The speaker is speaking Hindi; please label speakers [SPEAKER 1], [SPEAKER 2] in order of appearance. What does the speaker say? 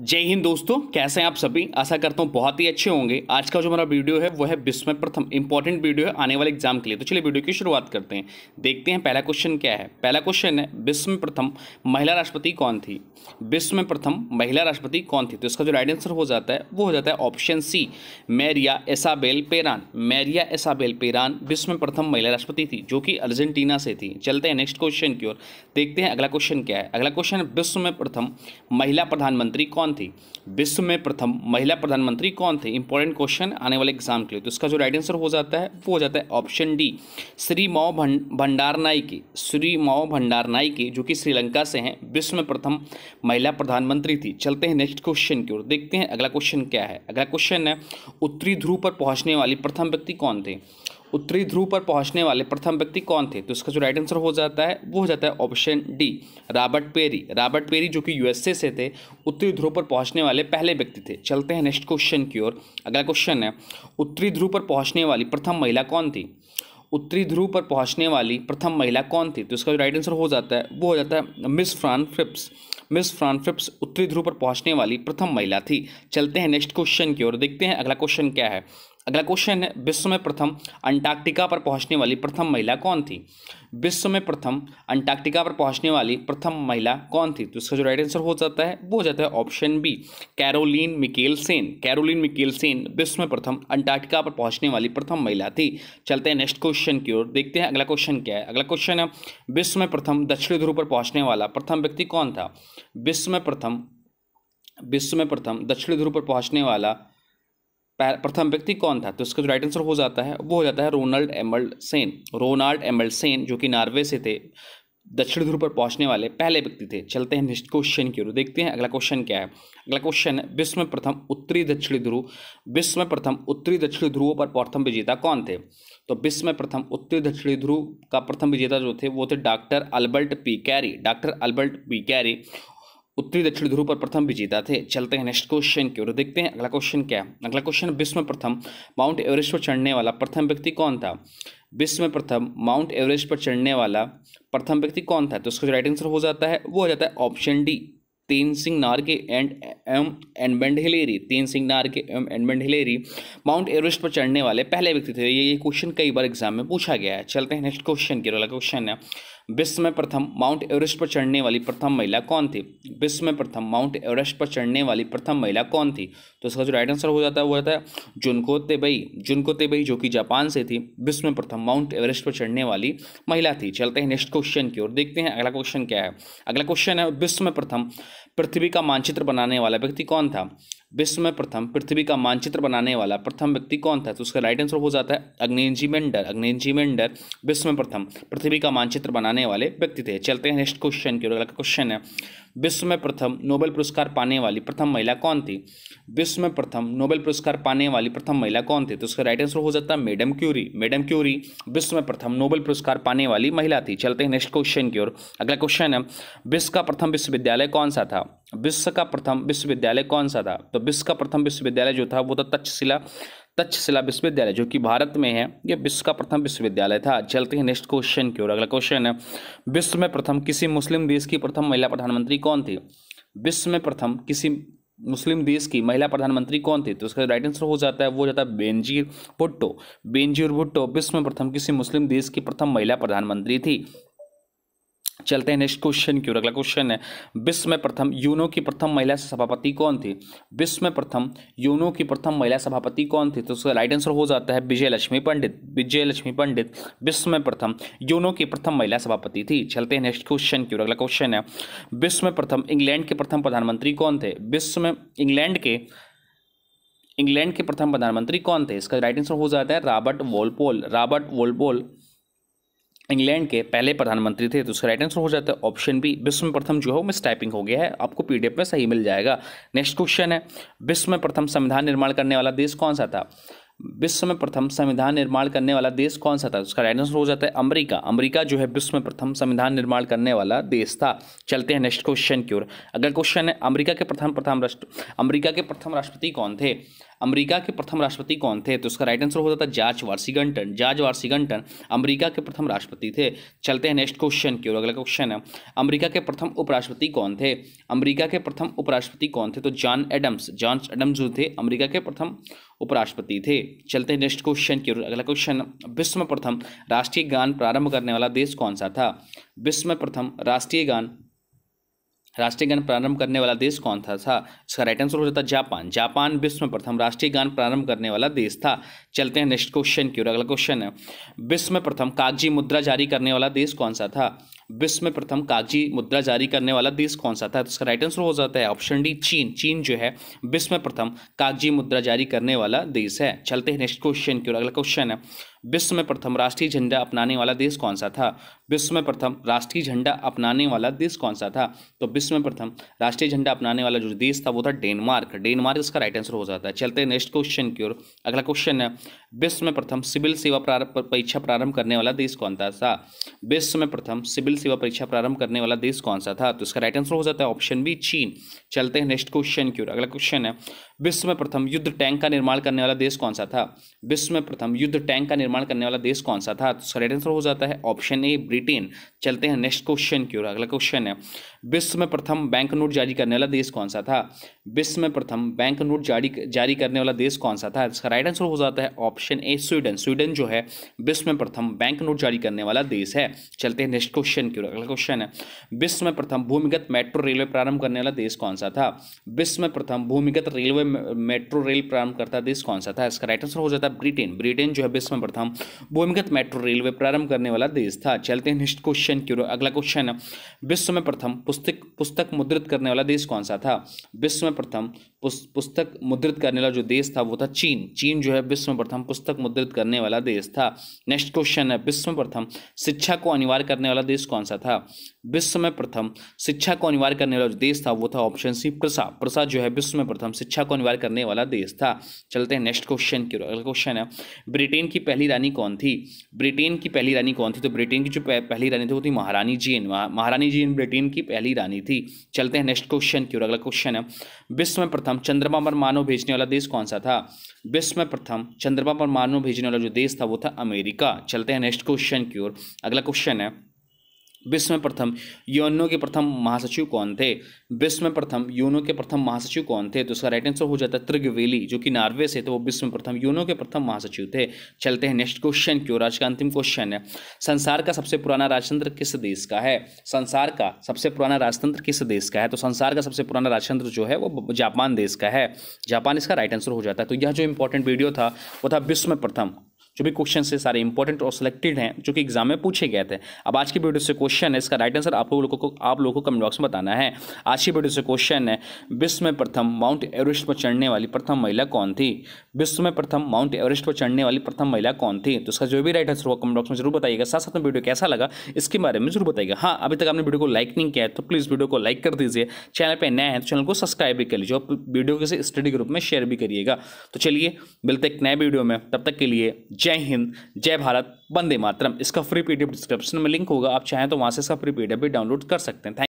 [SPEAKER 1] जय हिंद दोस्तों कैसे हैं आप सभी आशा करता हूँ बहुत ही अच्छे होंगे आज का जो हमारा वीडियो है वो है में प्रथम इंपॉर्टेंट वीडियो है आने वाले एग्जाम के लिए तो चलिए वीडियो की शुरुआत करते हैं देखते हैं पहला क्वेश्चन क्या है पहला क्वेश्चन है में प्रथम महिला राष्ट्रपति कौन थी विश्व में प्रथम महिला राष्ट्रपति कौन थी तो इसका जो राइट आंसर हो जाता है वो हो जाता है ऑप्शन सी मैरिया एसाबेल पेरान मैरिया एसाबेल पेरान विश्व में प्रथम महिला राष्ट्रपति थी जो कि अर्जेंटीना से थी चलते हैं नेक्स्ट क्वेश्चन की ओर देखते हैं अगला क्वेश्चन क्या है अगला क्वेश्चन है विश्व में प्रथम महिला प्रधानमंत्री कौन कौन थी विश्व में प्रथम महिला प्रधानमंत्री कौन थे इंपॉर्टेंट क्वेश्चन आने वाले एग्जाम के लिए तो इसका जो राइट आंसर हो जाता है वो हो जाता है ऑप्शन डी श्री माओ भंडार नाई नाइकी श्री माओ भंडार नाई नाइकी जो कि श्रीलंका से हैं विश्व में प्रथम महिला प्रधानमंत्री थी चलते हैं नेक्स्ट क्वेश्चन की ओर देखते हैं अगला क्वेश्चन क्या है अगला क्वेश्चन है उत्तरी ध्रुव पर पहुंचने वाली प्रथम व्यक्ति कौन थे उत्तरी ध्रुव पर पहुंचने वाले प्रथम व्यक्ति कौन थे तो इसका जो राइट आंसर हो जाता है वो हो जाता है option D Robert Peary Robert Peary जो कि यूएसए से थे उत्तरी ध्रुव पर पहुंचने वाले पहले व्यक्ति थे चलते हैं नेक्स्ट क्वेश्चन की ओर अगला क्वेश्चन है उत्तरी ध्रुव पर पहुंचने वाली प्रथम महिला कौन थी उत्तरी ध्रुव पर पहुंचने वाली प्रथम महिला कौन थी तो इसका जो राइट आंसर हो जाता है वो हो जाता है Miss Fran Phipps Miss Fran Phipps उत्तरी ध्रुव पर पहुंचने वाली प्रथम महिला थी चलते हैं नेक्स्ट क्वेश्चन की ओर देखते हैं अगला क्वेश्चन क्या है अगला क्वेश्चन है विश्व में प्रथम अंटार्कटिका पर पहुंचने वाली प्रथम महिला कौन थी विश्व में प्रथम अंटार्कटिका पर पहुंचने वाली प्रथम महिला कौन थी तो इसका जो राइट आंसर हो जाता है वो हो जाता है option B Caroline Mikkelsen Caroline Mikkelsen विश्व में प्रथम अंटार्कटिका पर पहुंचने वाली प्रथम महिला थी चलते हैं नेक्स्ट क्वेश्चन की ओर देखते हैं अगला क्वेश्चन क्या है अगला क्वेश्चन है विश्व में प्रथम दक्षिणी ध्रुव पर पहुंचने वाला प्रथम व्यक्ति कौन था विश्व में प्रथम विश्व में प्रथम दक्षिणी ध्रुव पर पहुंचने वाला प्रथम व्यक्ति कौन था तो इसका जो राइट आंसर हो जाता है वो हो जाता है Ronald Amundsen Ronald Amundsen जो कि नॉर्वे से थे दक्षिण ध्रुव पर पहुंचने वाले पहले व्यक्ति थे चलते हैं नेक्स्ट क्वेश्चन की ओर देखते हैं अगला क्वेश्चन क्या है अगला क्वेश्चन है विश्व में प्रथम उत्तरी दक्षिणी ध्रुव विश्व में प्रथम उत्तरी दक्षिणी ध्रुव पर प्रथम विजेता कौन थे तो विश्व में प्रथम उत्तरी दक्षिणी ध्रुव का प्रथम विजेता जो थे वो थे doctor Albert P Crary doctor Albert P Crary उत्तरी दक्षिण ध्रुव पर प्रथम विजेता थे चलते हैं नेक्स्ट क्वेश्चन की ओर देखते हैं अगला क्वेश्चन क्या है अगला क्वेश्चन विश्व में प्रथम माउंट एवरेस्ट पर चढ़ने वाला प्रथम व्यक्ति कौन था विश्व में प्रथम माउंट एवरेस्ट पर चढ़ने वाला प्रथम व्यक्ति कौन था तो उसका जो राइट आंसर हो जाता है वो हो जाता है ऑप्शन डी तीन सिंह नार के एंड एम एडमंड हिलेरी तीन सिंह नार के एम एंड हिलेरी माउंट एवरेस्ट पर चढ़ने वाले पहले व्यक्ति थे ये ये क्वेश्चन कई बार एग्जाम में पूछा गया है चलते हैं नेक्स्ट क्वेश्चन की अगला क्वेश्चन है विश्व में प्रथम माउंट एवरेस्ट पर चढ़ने वाली प्रथम महिला कौन थी विश्व में प्रथम माउंट एवरेस्ट पर चढ़ने वाली प्रथम महिला कौन थी तो इसका जो राइट आंसर हो जाता है वो जाता है जुनको तेबई जुनको तेबई जो कि जापान से थी विश्व में प्रथम माउंट एवरेस्ट पर चढ़ने वाली महिला थी चलते हैं नेक्स्ट क्वेश्चन की ओर देखते हैं अगला क्वेश्चन क्या है अगला क्वेश्चन है विश्व में प्रथम पृथ्वी का मानचित्र बनाने वाला व्यक्ति कौन था विश्व में प्रथम पृथ्वी का मानचित्र बनाने वाला प्रथम व्यक्ति कौन था तो उसका राइट आंसर हो जाता है मेंडर अग्निजी मेंडर विश्व में प्रथम पृथ्वी का मानचित्र बनाने वाले व्यक्ति थे चलते हैं नेक्स्ट क्वेश्चन की ओर अगला क्वेश्चन है विश्व में प्रथम नोबेल पुरस्कार पाने वाली प्रथम महिला कौन थी विश्व में प्रथम नोबेल पुरस्कार पाने वाली प्रथम महिला कौन थी तो उसका राइट आंसर हो जाता है मैडम क्यूरी मैडम क्यूरी विश्व में प्रथम नोबेल पुरस्कार पाने वाली महिला थी चलते हैं नेक्स्ट क्वेश्चन की ओर अगला क्वेश्चन है विश्व का प्रथम विश्वविद्यालय कौन सा था विश्व का प्रथम विश्वविद्यालय कौन सा था तो विश्व का प्रथम विश्वविद्यालय जो था वो था तक्षशिला तक्षशिला विश्वविद्यालय जो कि भारत में है ये विश्व का प्रथम विश्वविद्यालय था चलते हैं नेक्स्ट क्वेश्चन की ओर अगला क्वेश्चन है विश्व में प्रथम किसी मुस्लिम देश की प्रथम महिला प्रधानमंत्री कौन थी विश्व में प्रथम किसी मुस्लिम देश की महिला प्रधानमंत्री कौन थी तो उसका राइट आंसर हो जाता है वो जाता है बेंजीर भुट्टो बेंजीर भुट्टो विश्व में प्रथम किसी मुस्लिम देश की प्रथम महिला प्रधानमंत्री थी चलते हैं नेक्स्ट क्वेश्चन की ओर अगला क्वेश्चन है विश्व में प्रथम यूनो की प्रथम महिला सभापति कौन थी विश्व में प्रथम यूनो की प्रथम महिला सभापति कौन थी तो उसका राइट आंसर हो जाता है विजय लक्ष्मी पंडित विजय लक्ष्मी पंडित विश्व में प्रथम यूनो की प्रथम महिला सभापति थी चलते हैं नेक्स्ट क्वेश्चन की ओर अगला क्वेश्चन है विश्व में प्रथम इंग्लैंड के प्रथम प्रधानमंत्री कौन थे विश्व में इंग्लैंड के इंग्लैंड के प्रथम प्रधानमंत्री कौन थे इसका राइट आंसर हो जाता है Robert Walpole Robert Walpole England के पहले प्रधानमंत्री थे तो उसका राइट आंसर हो जाता है ऑप्शन बी विश्व प्रथम जो है मिस टाइपिंग हो गया है आपको पीडीएफ में सही मिल जाएगा नेक्स्ट क्वेश्चन है विश्व में प्रथम संविधान निर्माण करने वाला देश कौन सा था विश्व में प्रथम संविधान निर्माण करने वाला देश कौन सा था उसका राइट आंसर हो जाता है अमरीका अमरीका जो है विश्व में प्रथम संविधान निर्माण करने वाला देश था चलते हैं नेक्स्ट क्वेश्चन की ओर अगला क्वेश्चन है अमरीका के प्रथम प्रथम राष्ट्र अमरीका के प्रथम राष्ट्रपति कौन थे अमेरिका के प्रथम राष्ट्रपति कौन थे तो उसका राइट आंसर हो जाता George Washington George Washington America के प्रथम राष्ट्रपति थे चलते हैं नेक्स्ट क्वेश्चन की ओर अगला क्वेश्चन है अमेरिका के प्रथम उपराष्ट्रपति कौन थे अमेरिका के प्रथम उपराष्ट्रपति कौन थे तो जॉन एडम्स जॉन एडम्स जो थे अमेरिका के प्रथम उपराष्ट्रपति थे चलते हैं नेक्स्ट क्वेश्चन की ओर अगला क्वेश्चन विश्व में प्रथम राष्ट्रीय गान प्रारंभ करने वाला देश कौन सा था विश्व में प्रथम राष्ट्रीय गान राष्ट्रीय गान प्रारंभ करने वाला देश कौन था था इसका राइट आंसर हो जाता जापान जापान विश्व में प्रथम राष्ट्रीय गान प्रारंभ करने वाला देश था चलते हैं नेक्स्ट क्वेश्चन की ओर अगला क्वेश्चन है विश्व में प्रथम कागजी मुद्रा जारी करने वाला देश कौन सा था विश्व में प्रथम कागजी मुद्रा जारी करने वाला देश कौन सा था तो इसका राइट आंसर हो जाता है ऑप्शन डी चीन चीन जो है विश्व में प्रथम कागजी मुद्रा जारी करने वाला देश है चलते हैं नेक्स्ट क्वेश्चन की ओर अगला क्वेश्चन है विश्व में प्रथम राष्ट्रीय झंडा अपनाने वाला देश कौन सा था विश्व में प्रथम राष्ट्रीय झंडा अपनाने वाला देश कौन सा था तो विश्व में प्रथम राष्ट्रीय झंडा अपनाने वाला जो देश था वो था डेनमार्क डेनमार्क इसका राइट आंसर हो जाता है चलते हैं नेक्स्ट क्वेश्चन की ओर अगला क्वेश्चन है विश्व में प्रथम सिविल सेवा परीक्षा प्रारंभ करने वाला देश कौन सा था विश्व में प्रथम सिविल सिविल सेवा परीक्षा प्रारंभ करने वाला देश कौन सा था तो इसका राइट आंसर हो जाता है ऑप्शन बी चीन चलते हैं नेक्स्ट क्वेश्चन की ओर अगला क्वेश्चन है विश्व में प्रथम युद्ध टैंक का निर्माण करने वाला देश कौन सा था विश्व में प्रथम युद्ध टैंक का निर्माण करने वाला देश कौन सा था तो सरेट आंसर हो जाता है ऑप्शन ए ब्रिटेन चलते हैं नेक्स्ट क्वेश्चन की ओर अगला क्वेश्चन है विश्व में प्रथम बैंक नोट जारी करने वाला देश कौन सा था विश्व में प्रथम बैंक नोट जारी जारी करने वाला देश कौन सा था इसका राइट आंसर हो जाता है ऑप्शन ए स्वीडन स्वीडन जो है विश्व में प्रथम बैंक नोट जारी करने वाला देश है चलते हैं नेक्स्ट क्वेश्चन की ओर अगला क्वेश्चन है विश्व में प्रथम भूमिगत मेट्रो रेलवे प्रारंभ करने वाला देश कौन सा था विश्व में प्रथम भूमिगत रेलवे मेट्रो रेल प्रारंभ करता देश कौन सा था इसका राइट आंसर हो जाता है ब्रिटेन ब्रिटेन जो है विश्व में प्रथम भूमिगत मेट्रो रेलवे प्रारंभ करने वाला देश था चलते हैं नेक्स्ट क्वेश्चन की अगला क्वेश्चन विश्व में प्रथम पुस्तक पुस्तक मुद्रित करने वाला देश कौन सा था विश्व में प्रथम पुस्तक मुद्रित करने वाला जो देश था वो था चीन चीन जो है विश्व प्रथम पुस्तक मुद्रित करने वाला देश था नेक्स्ट क्वेश्चन है विश्व प्रथम शिक्षा को अनिवार्य करने वाला देश कौन सा था विश्व में प्रथम शिक्षा को अनिवार्य करने वाला जो देश था वो था ऑप्शन सी प्रसा प्रसा जो है विश्व में प्रथम शिक्षा को अनिवार्य करने वाला देश था चलते हैं नेक्स्ट क्वेश्चन की अगला क्वेश्चन है ब्रिटेन की पहली रानी कौन थी ब्रिटेन की पहली रानी कौन थी तो ब्रिटेन की जो पहली रानी थी वो थी महारानी जीन महारानी जीन ब्रिटेन की पहली रानी थी चलते हैं नेक्स्ट क्वेश्चन की अगला क्वेश्चन है विश्व में प्रथम प्रथम चंद्रमा पर मानव भेजने वाला देश कौन सा था विश्व में प्रथम चंद्रमा पर मानव भेजने वाला जो देश था वो था अमेरिका चलते हैं नेक्स्ट क्वेश्चन की ओर अगला क्वेश्चन है विश्व प्रथम योनो के प्रथम महासचिव कौन थे विश्व प्रथम यूनो के प्रथम महासचिव कौन थे तो उसका राइट आंसर हो जाता है त्रिगवेली जो कि नॉर्वे से थे वो विश्व प्रथम यूनो के प्रथम महासचिव थे चलते हैं नेक्स्ट क्वेश्चन क्यों राज का अंतिम क्वेश्चन है संसार का सबसे पुराना राजतंत्र किस देश का है संसार का सबसे पुराना राजतंत्र किस देश का है तो संसार का सबसे पुराना राजतंत्र जो है वो जापान देश का है जापान इसका राइट आंसर हो जाता है तो यह जो इंपॉर्टेंट वीडियो था वो था विश्व प्रथम जो भी क्वेश्चन है सारे इंपॉर्टेंट और सिलेक्टेड हैं जो कि एग्जाम में पूछे गए थे अब आज की वीडियो से क्वेश्चन है इसका राइट आंसर आप लोगों को आप लोगों को कमेंट बॉक्स में बताना है आज की वीडियो से क्वेश्चन है विश्व में प्रथम माउंट एवरेस्ट पर चढ़ने वाली प्रथम महिला कौन थी विश्व में प्रथम माउंट एवरेस्ट पर चढ़ने वाली प्रथम महिला कौन थी तो इसका जो भी राइट आंसर होगा कमेंट बॉक्स में जरूर बताइएगा साथ साथ में वीडियो कैसा लगा इसके बारे में जरूर बताइएगा हाँ अभी तक आपने वीडियो को लाइक नहीं किया है तो प्लीज़ वीडियो को लाइक कर दीजिए चैनल पर नया है तो चैनल को सब्सक्राइब भी कर लीजिए और वीडियो किसी स्टडी ग्रुप में शेयर भी करिएगा तो चलिए मिलते एक नए वीडियो में तब तक के लिए जय हिंद जय भारत वंदे मातरम इसका फ्री पीडीएफ डिस्क्रिप्शन में लिंक होगा आप चाहें तो वहाँ से इसका फ्री पीडीएफ भी डाउनलोड कर सकते हैं